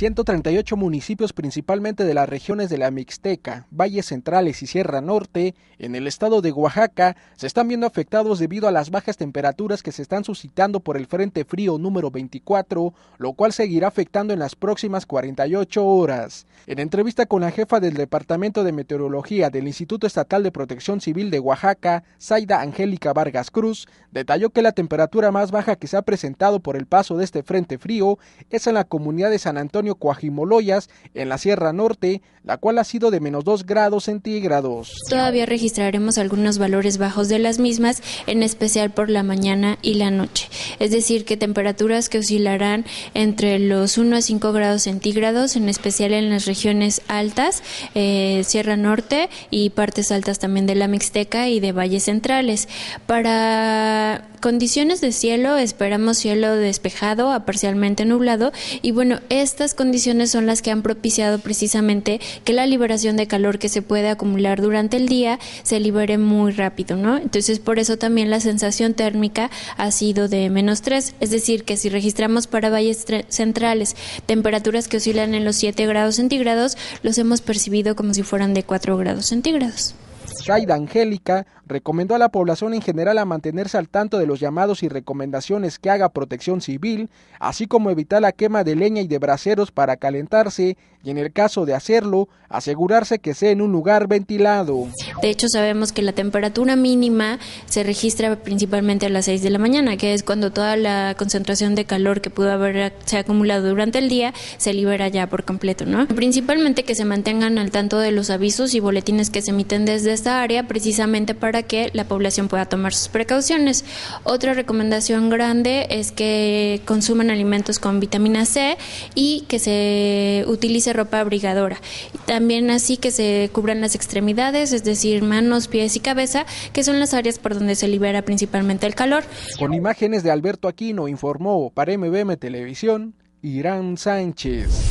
138 municipios principalmente de las regiones de la Mixteca, Valles Centrales y Sierra Norte, en el estado de Oaxaca, se están viendo afectados debido a las bajas temperaturas que se están suscitando por el Frente Frío número 24, lo cual seguirá afectando en las próximas 48 horas. En entrevista con la jefa del Departamento de Meteorología del Instituto Estatal de Protección Civil de Oaxaca, Zaida Angélica Vargas Cruz, detalló que la temperatura más baja que se ha presentado por el paso de este Frente Frío es en la comunidad de San Antonio Cuajimoloyas Coajimoloyas, en la Sierra Norte, la cual ha sido de menos 2 grados centígrados. Todavía registraremos algunos valores bajos de las mismas, en especial por la mañana y la noche. Es decir, que temperaturas que oscilarán entre los 1 a 5 grados centígrados, en especial en las regiones altas, eh, Sierra Norte y partes altas también de la Mixteca y de valles centrales. Para Condiciones de cielo, esperamos cielo despejado a parcialmente nublado y bueno, estas condiciones son las que han propiciado precisamente que la liberación de calor que se puede acumular durante el día se libere muy rápido, ¿no? Entonces por eso también la sensación térmica ha sido de menos 3, es decir, que si registramos para valles centrales temperaturas que oscilan en los 7 grados centígrados, los hemos percibido como si fueran de 4 grados centígrados. Shaida Angélica recomendó a la población en general a mantenerse al tanto de los llamados y recomendaciones que haga protección civil, así como evitar la quema de leña y de braseros para calentarse y en el caso de hacerlo, asegurarse que sea en un lugar ventilado. De hecho, sabemos que la temperatura mínima se registra principalmente a las 6 de la mañana, que es cuando toda la concentración de calor que pudo haberse acumulado durante el día se libera ya por completo, ¿no? Principalmente que se mantengan al tanto de los avisos y boletines que se emiten desde esta área precisamente para que la población pueda tomar sus precauciones. Otra recomendación grande es que consuman alimentos con vitamina C y que se utilice ropa abrigadora. También así que se cubran las extremidades, es decir, manos, pies y cabeza, que son las áreas por donde se libera principalmente el calor. Con imágenes de Alberto Aquino informó para MBM Televisión Irán Sánchez.